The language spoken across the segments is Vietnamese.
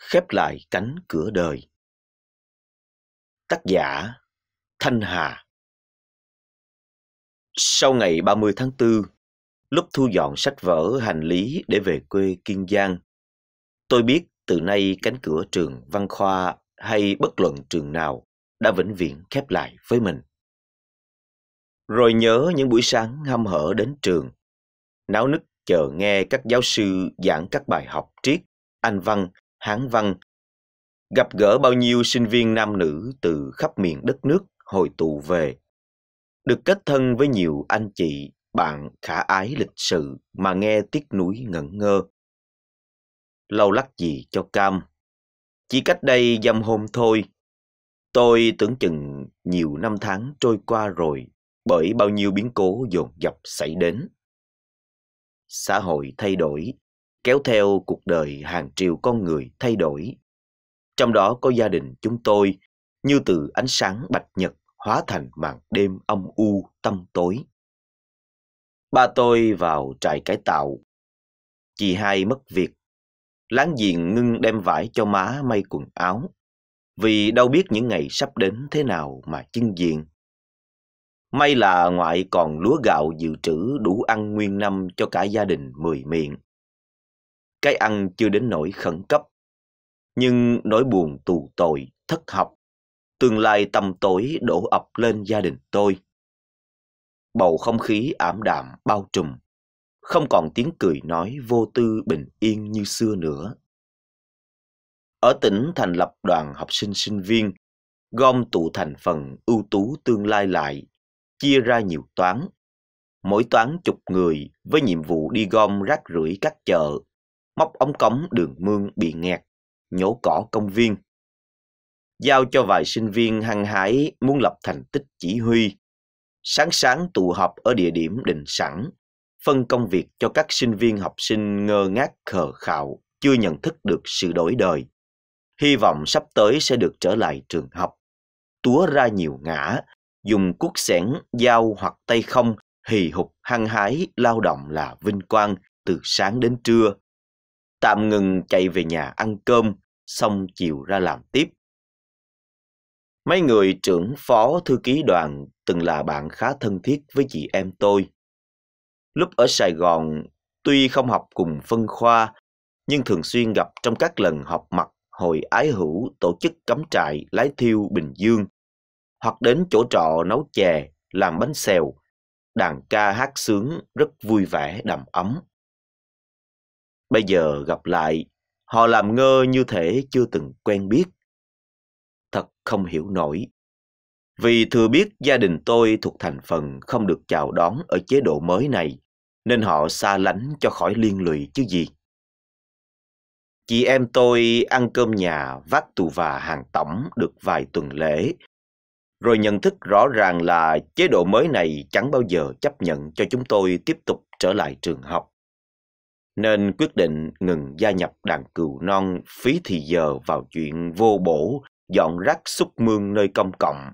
khép lại cánh cửa đời. Tác giả Thanh Hà Sau ngày 30 tháng 4, lúc thu dọn sách vở hành lý để về quê Kiên Giang, tôi biết từ nay cánh cửa trường văn khoa hay bất luận trường nào đã vĩnh viễn khép lại với mình. Rồi nhớ những buổi sáng hăm hở đến trường, náo nức chờ nghe các giáo sư giảng các bài học triết, anh văn hán văn gặp gỡ bao nhiêu sinh viên nam nữ từ khắp miền đất nước hồi tụ về được kết thân với nhiều anh chị bạn khả ái lịch sự mà nghe tiếc núi ngẩn ngơ lâu lắc gì cho cam chỉ cách đây dăm hôm thôi tôi tưởng chừng nhiều năm tháng trôi qua rồi bởi bao nhiêu biến cố dồn dập xảy đến xã hội thay đổi kéo theo cuộc đời hàng triệu con người thay đổi. Trong đó có gia đình chúng tôi, như từ ánh sáng bạch nhật hóa thành màn đêm âm u tăm tối. Ba tôi vào trại cải tạo. Chị hai mất việc. Láng giềng ngưng đem vải cho má may quần áo. Vì đâu biết những ngày sắp đến thế nào mà chân diện. May là ngoại còn lúa gạo dự trữ đủ ăn nguyên năm cho cả gia đình mười miệng cái ăn chưa đến nỗi khẩn cấp. Nhưng nỗi buồn tù tội, thất học, tương lai tầm tối đổ ập lên gia đình tôi. Bầu không khí ảm đạm bao trùm, không còn tiếng cười nói vô tư bình yên như xưa nữa. Ở tỉnh thành lập đoàn học sinh sinh viên, gom tụ thành phần ưu tú tương lai lại, chia ra nhiều toán. Mỗi toán chục người với nhiệm vụ đi gom rác rưởi các chợ móc ống cống đường mương bị nghẹt, nhổ cỏ công viên. Giao cho vài sinh viên hăng hái muốn lập thành tích chỉ huy. Sáng sáng tụ họp ở địa điểm định sẵn, phân công việc cho các sinh viên học sinh ngơ ngác khờ khạo, chưa nhận thức được sự đổi đời. Hy vọng sắp tới sẽ được trở lại trường học. Túa ra nhiều ngã, dùng cuốc xẻng, dao hoặc tay không hì hục hăng hái lao động là vinh quang từ sáng đến trưa tạm ngừng chạy về nhà ăn cơm, xong chiều ra làm tiếp. Mấy người trưởng phó thư ký đoàn từng là bạn khá thân thiết với chị em tôi. Lúc ở Sài Gòn, tuy không học cùng phân khoa, nhưng thường xuyên gặp trong các lần họp mặt hội ái hữu tổ chức cắm trại lái thiêu Bình Dương, hoặc đến chỗ trọ nấu chè, làm bánh xèo, đàn ca hát sướng rất vui vẻ đầm ấm. Bây giờ gặp lại, họ làm ngơ như thể chưa từng quen biết. Thật không hiểu nổi. Vì thừa biết gia đình tôi thuộc thành phần không được chào đón ở chế độ mới này, nên họ xa lánh cho khỏi liên lụy chứ gì. Chị em tôi ăn cơm nhà vác tù và hàng tổng được vài tuần lễ, rồi nhận thức rõ ràng là chế độ mới này chẳng bao giờ chấp nhận cho chúng tôi tiếp tục trở lại trường học nên quyết định ngừng gia nhập đàn cừu non phí thì giờ vào chuyện vô bổ, dọn rác xúc mương nơi công cộng.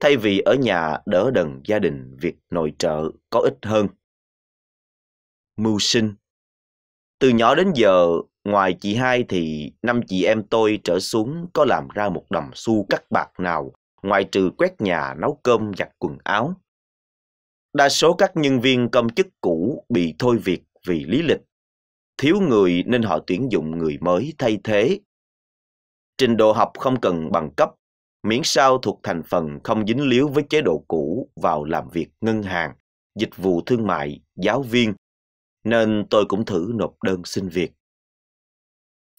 Thay vì ở nhà đỡ đần gia đình việc nội trợ có ích hơn. Mưu sinh Từ nhỏ đến giờ, ngoài chị hai thì năm chị em tôi trở xuống có làm ra một đồng xu cắt bạc nào, ngoài trừ quét nhà, nấu cơm, giặt quần áo. Đa số các nhân viên công chức cũ bị thôi việc vì lý lịch thiếu người nên họ tuyển dụng người mới thay thế. Trình độ học không cần bằng cấp, miễn sao thuộc thành phần không dính líu với chế độ cũ vào làm việc ngân hàng, dịch vụ thương mại, giáo viên, nên tôi cũng thử nộp đơn xin việc.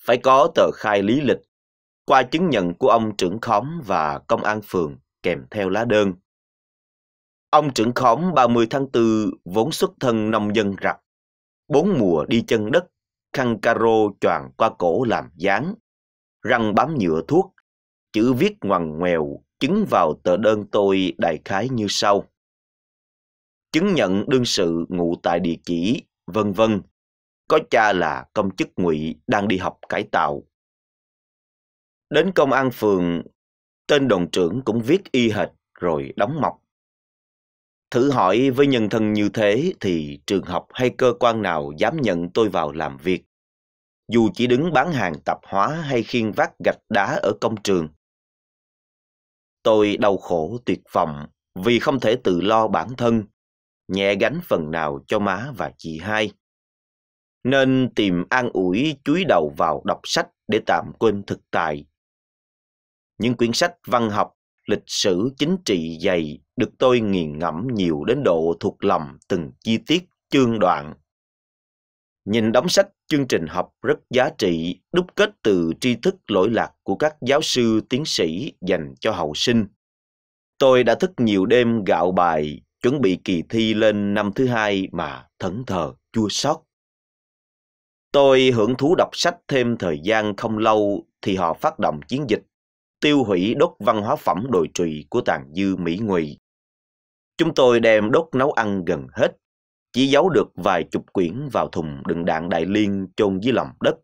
Phải có tờ khai lý lịch, qua chứng nhận của ông trưởng khóm và công an phường kèm theo lá đơn. Ông trưởng khóm 30 tháng 4 vốn xuất thân nông dân rặt bốn mùa đi chân đất, khăn caro choàng qua cổ làm dáng, răng bám nhựa thuốc, chữ viết ngoằn ngoèo chứng vào tờ đơn tôi đại khái như sau. Chứng nhận đương sự ngụ tại địa chỉ, vân vân. Có cha là công chức ngụy đang đi học cải tạo. Đến công an phường, tên đồn trưởng cũng viết y hệt rồi đóng mọc. Thử hỏi với nhân thân như thế thì trường học hay cơ quan nào dám nhận tôi vào làm việc? Dù chỉ đứng bán hàng tạp hóa hay khiên vác gạch đá ở công trường. Tôi đau khổ tuyệt vọng vì không thể tự lo bản thân, nhẹ gánh phần nào cho má và chị hai. Nên tìm an ủi chúi đầu vào đọc sách để tạm quên thực tại. Những quyển sách văn học lịch sử chính trị dày được tôi nghiền ngẫm nhiều đến độ thuộc lòng từng chi tiết chương đoạn. Nhìn đóng sách chương trình học rất giá trị, đúc kết từ tri thức lỗi lạc của các giáo sư tiến sĩ dành cho hậu sinh. Tôi đã thức nhiều đêm gạo bài, chuẩn bị kỳ thi lên năm thứ hai mà thẫn thờ chua xót. Tôi hưởng thú đọc sách thêm thời gian không lâu thì họ phát động chiến dịch tiêu hủy đốt văn hóa phẩm đồi trụy của tàn dư Mỹ Ngụy. Chúng tôi đem đốt nấu ăn gần hết, chỉ giấu được vài chục quyển vào thùng đựng đạn đại liên chôn dưới lòng đất.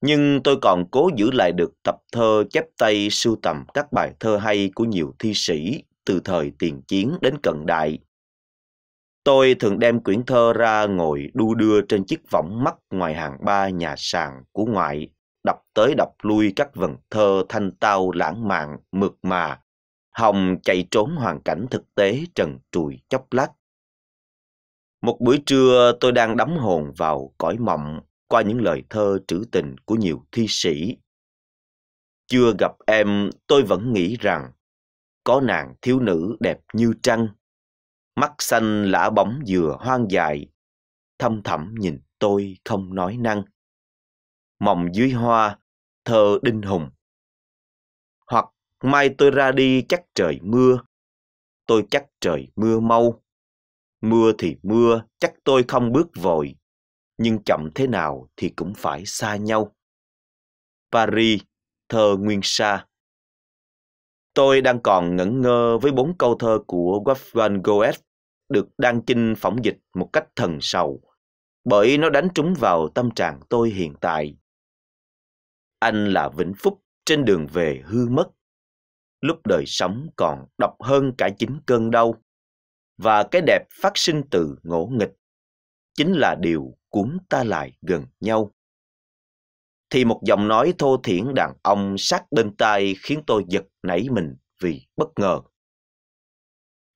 Nhưng tôi còn cố giữ lại được tập thơ chép tay sưu tầm các bài thơ hay của nhiều thi sĩ từ thời tiền chiến đến cận đại. Tôi thường đem quyển thơ ra ngồi đu đưa trên chiếc võng mắt ngoài hàng ba nhà sàn của ngoại đọc tới đọc lui các vần thơ thanh tao lãng mạn, mượt mà. Hồng chạy trốn hoàn cảnh thực tế trần trụi chốc lách. Một buổi trưa tôi đang đắm hồn vào cõi mộng qua những lời thơ trữ tình của nhiều thi sĩ. Chưa gặp em, tôi vẫn nghĩ rằng có nàng thiếu nữ đẹp như trăng, mắt xanh lã bóng dừa hoang dại, thâm thẳm nhìn tôi không nói năng mộng dưới hoa thơ đinh hùng hoặc mai tôi ra đi chắc trời mưa tôi chắc trời mưa mau mưa thì mưa chắc tôi không bước vội nhưng chậm thế nào thì cũng phải xa nhau paris thơ nguyên sa tôi đang còn ngẩn ngơ với bốn câu thơ của wolfgang goethe được đăng chinh phỏng dịch một cách thần sầu bởi nó đánh trúng vào tâm trạng tôi hiện tại anh là Vĩnh Phúc trên đường về hư mất. Lúc đời sống còn độc hơn cả chính cơn đau. Và cái đẹp phát sinh từ ngỗ nghịch chính là điều cuốn ta lại gần nhau. Thì một giọng nói thô thiển đàn ông sát bên tai khiến tôi giật nảy mình vì bất ngờ.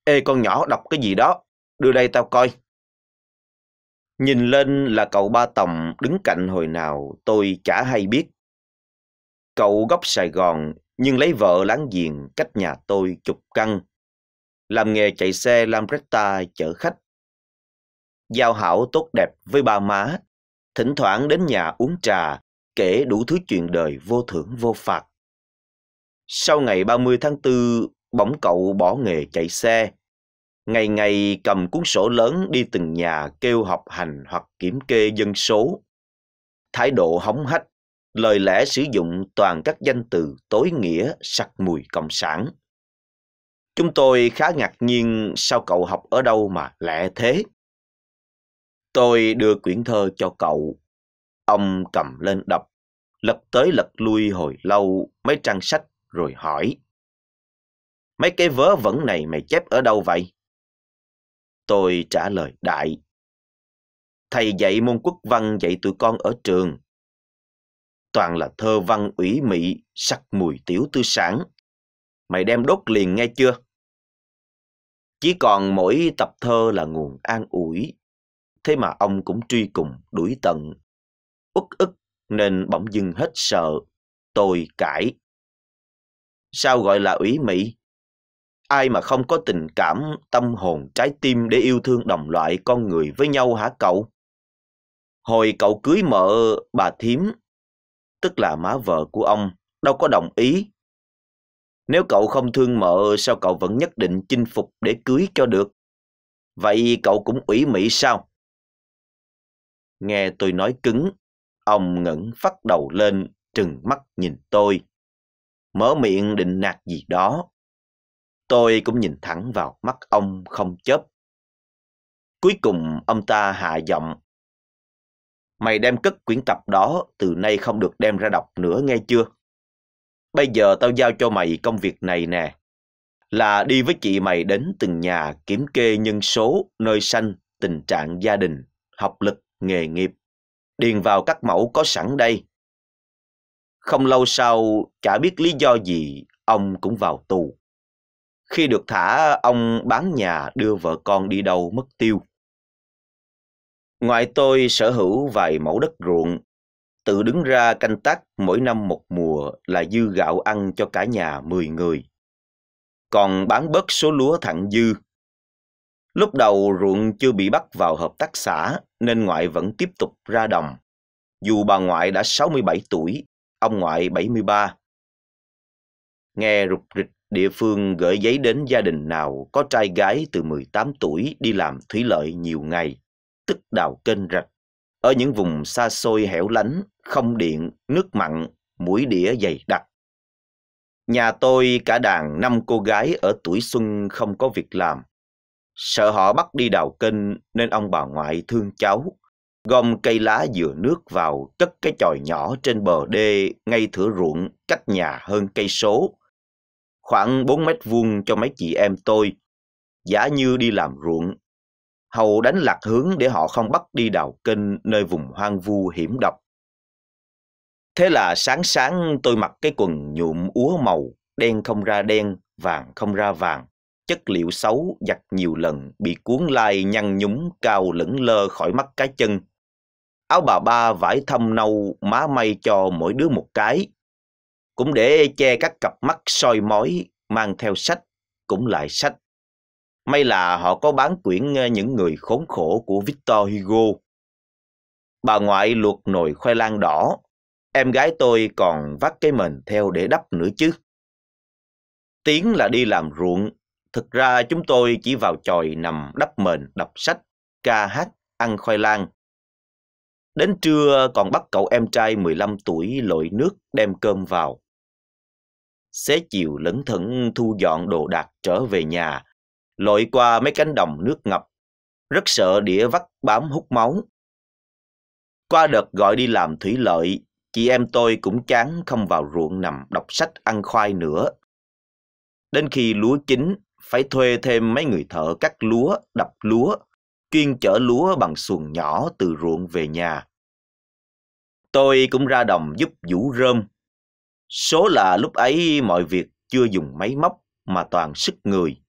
Ê con nhỏ đọc cái gì đó, đưa đây tao coi. Nhìn lên là cậu ba tòng đứng cạnh hồi nào tôi chả hay biết. Cậu gốc Sài Gòn nhưng lấy vợ láng giềng cách nhà tôi chục căn. Làm nghề chạy xe Lambretta chở khách. Giao hảo tốt đẹp với ba má, thỉnh thoảng đến nhà uống trà, kể đủ thứ chuyện đời vô thưởng vô phạt. Sau ngày 30 tháng 4, bỗng cậu bỏ nghề chạy xe. Ngày ngày cầm cuốn sổ lớn đi từng nhà kêu học hành hoặc kiểm kê dân số. Thái độ hóng hách, lời lẽ sử dụng toàn các danh từ tối nghĩa sặc mùi cộng sản. Chúng tôi khá ngạc nhiên sao cậu học ở đâu mà lẽ thế. Tôi đưa quyển thơ cho cậu. Ông cầm lên đọc, lật tới lật lui hồi lâu mấy trang sách rồi hỏi. Mấy cái vớ vẩn này mày chép ở đâu vậy? Tôi trả lời đại. Thầy dạy môn quốc văn dạy tụi con ở trường, toàn là thơ văn ủy mị, sắc mùi tiểu tư sản. Mày đem đốt liền nghe chưa? Chỉ còn mỗi tập thơ là nguồn an ủi. Thế mà ông cũng truy cùng, đuổi tận. Út ức nên bỗng dưng hết sợ. Tôi cãi. Sao gọi là ủy mị? Ai mà không có tình cảm, tâm hồn, trái tim để yêu thương đồng loại con người với nhau hả cậu? Hồi cậu cưới mợ bà thím tức là má vợ của ông, đâu có đồng ý. Nếu cậu không thương mợ, sao cậu vẫn nhất định chinh phục để cưới cho được? Vậy cậu cũng ủy mị sao? Nghe tôi nói cứng, ông ngẩng phát đầu lên, trừng mắt nhìn tôi. Mở miệng định nạt gì đó. Tôi cũng nhìn thẳng vào mắt ông không chớp. Cuối cùng ông ta hạ giọng Mày đem cất quyển tập đó, từ nay không được đem ra đọc nữa nghe chưa? Bây giờ tao giao cho mày công việc này nè. Là đi với chị mày đến từng nhà kiểm kê nhân số, nơi sanh, tình trạng gia đình, học lực, nghề nghiệp. Điền vào các mẫu có sẵn đây. Không lâu sau, chả biết lý do gì, ông cũng vào tù. Khi được thả, ông bán nhà đưa vợ con đi đâu mất tiêu. Ngoại tôi sở hữu vài mẫu đất ruộng, tự đứng ra canh tác mỗi năm một mùa là dư gạo ăn cho cả nhà 10 người. Còn bán bớt số lúa thẳng dư. Lúc đầu ruộng chưa bị bắt vào hợp tác xã nên ngoại vẫn tiếp tục ra đồng. Dù bà ngoại đã 67 tuổi, ông ngoại 73. Nghe rục rịch địa phương gửi giấy đến gia đình nào có trai gái từ 18 tuổi đi làm thủy lợi nhiều ngày tức đào kênh rạch. Ở những vùng xa xôi hẻo lánh, không điện, nước mặn, mũi đĩa dày đặc. Nhà tôi cả đàn năm cô gái ở tuổi xuân không có việc làm. Sợ họ bắt đi đào kênh nên ông bà ngoại thương cháu, gom cây lá dừa nước vào cất cái chòi nhỏ trên bờ đê ngay thửa ruộng cách nhà hơn cây số. Khoảng 4 mét vuông cho mấy chị em tôi, giả như đi làm ruộng hầu đánh lạc hướng để họ không bắt đi đào kênh nơi vùng hoang vu hiểm độc. Thế là sáng sáng tôi mặc cái quần nhuộm úa màu, đen không ra đen, vàng không ra vàng. Chất liệu xấu giặt nhiều lần bị cuốn lai nhăn nhúm cao lững lơ khỏi mắt cái chân. Áo bà ba vải thâm nâu má may cho mỗi đứa một cái. Cũng để che các cặp mắt soi mói, mang theo sách, cũng lại sách May là họ có bán quyển ờ, những người khốn khổ của Victor Hugo. Bà ngoại luộc nồi khoai lang đỏ, em gái tôi còn vắt cái mền theo để đắp nữa chứ. Tiếng là đi làm ruộng, thực ra chúng tôi chỉ vào chòi nằm đắp mền, đọc sách, ca hát, ăn khoai lang. Đến trưa còn bắt cậu em trai 15 tuổi lội nước đem cơm vào. Xế chiều lẩn thẩn thu dọn đồ đạc trở về nhà lội qua mấy cánh đồng nước ngập, rất sợ đĩa vắt bám hút máu. Qua đợt gọi đi làm thủy lợi, chị em tôi cũng chán không vào ruộng nằm đọc sách ăn khoai nữa. Đến khi lúa chín, phải thuê thêm mấy người thợ cắt lúa, đập lúa, chuyên chở lúa bằng xuồng nhỏ từ ruộng về nhà. Tôi cũng ra đồng giúp vũ rơm. Số là lúc ấy mọi việc chưa dùng máy móc mà toàn sức người.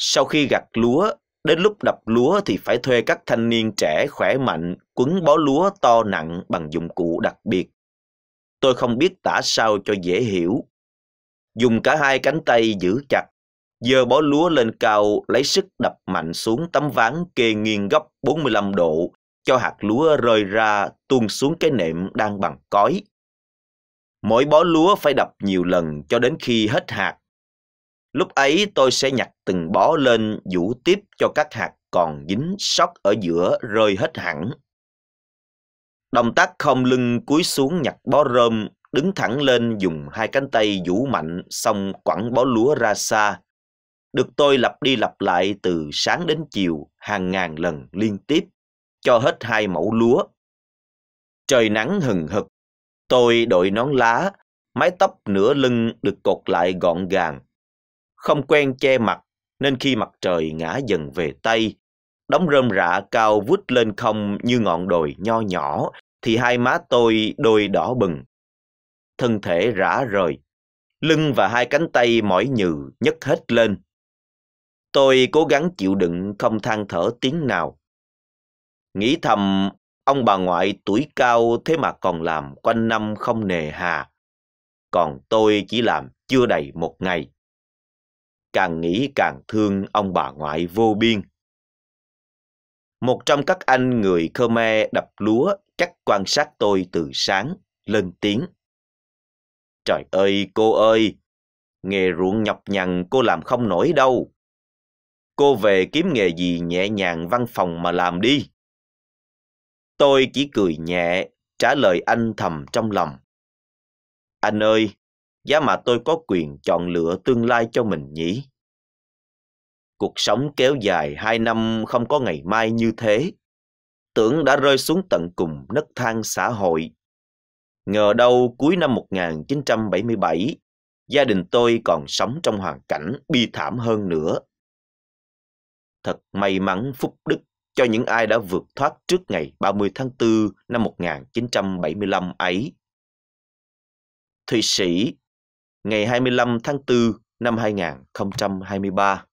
Sau khi gặt lúa, đến lúc đập lúa thì phải thuê các thanh niên trẻ khỏe mạnh quấn bó lúa to nặng bằng dụng cụ đặc biệt. Tôi không biết tả sao cho dễ hiểu. Dùng cả hai cánh tay giữ chặt, giơ bó lúa lên cao lấy sức đập mạnh xuống tấm ván kê nghiêng góc 45 độ cho hạt lúa rơi ra tuôn xuống cái nệm đang bằng cói. Mỗi bó lúa phải đập nhiều lần cho đến khi hết hạt Lúc ấy tôi sẽ nhặt từng bó lên vũ tiếp cho các hạt còn dính sót ở giữa rơi hết hẳn. Động tác không lưng cúi xuống nhặt bó rơm, đứng thẳng lên dùng hai cánh tay vũ mạnh xong quẳng bó lúa ra xa. Được tôi lặp đi lặp lại từ sáng đến chiều hàng ngàn lần liên tiếp, cho hết hai mẫu lúa. Trời nắng hừng hực, tôi đội nón lá, mái tóc nửa lưng được cột lại gọn gàng, không quen che mặt nên khi mặt trời ngã dần về Tây, đống rơm rạ cao vút lên không như ngọn đồi nho nhỏ thì hai má tôi đôi đỏ bừng. Thân thể rã rời, lưng và hai cánh tay mỏi nhừ nhấc hết lên. Tôi cố gắng chịu đựng không than thở tiếng nào. Nghĩ thầm, ông bà ngoại tuổi cao thế mà còn làm quanh năm không nề hà. Còn tôi chỉ làm chưa đầy một ngày càng nghĩ càng thương ông bà ngoại vô biên. Một trong các anh người Khmer đập lúa chắc quan sát tôi từ sáng, lên tiếng. Trời ơi cô ơi, nghề ruộng nhọc nhằn cô làm không nổi đâu. Cô về kiếm nghề gì nhẹ nhàng văn phòng mà làm đi. Tôi chỉ cười nhẹ, trả lời anh thầm trong lòng. Anh ơi, giá mà tôi có quyền chọn lựa tương lai cho mình nhỉ? Cuộc sống kéo dài hai năm không có ngày mai như thế. Tưởng đã rơi xuống tận cùng nấc thang xã hội. Ngờ đâu cuối năm 1977, gia đình tôi còn sống trong hoàn cảnh bi thảm hơn nữa. Thật may mắn phúc đức cho những ai đã vượt thoát trước ngày 30 tháng 4 năm 1975 ấy. Thụy Sĩ ngày 25 tháng 4 năm 2023.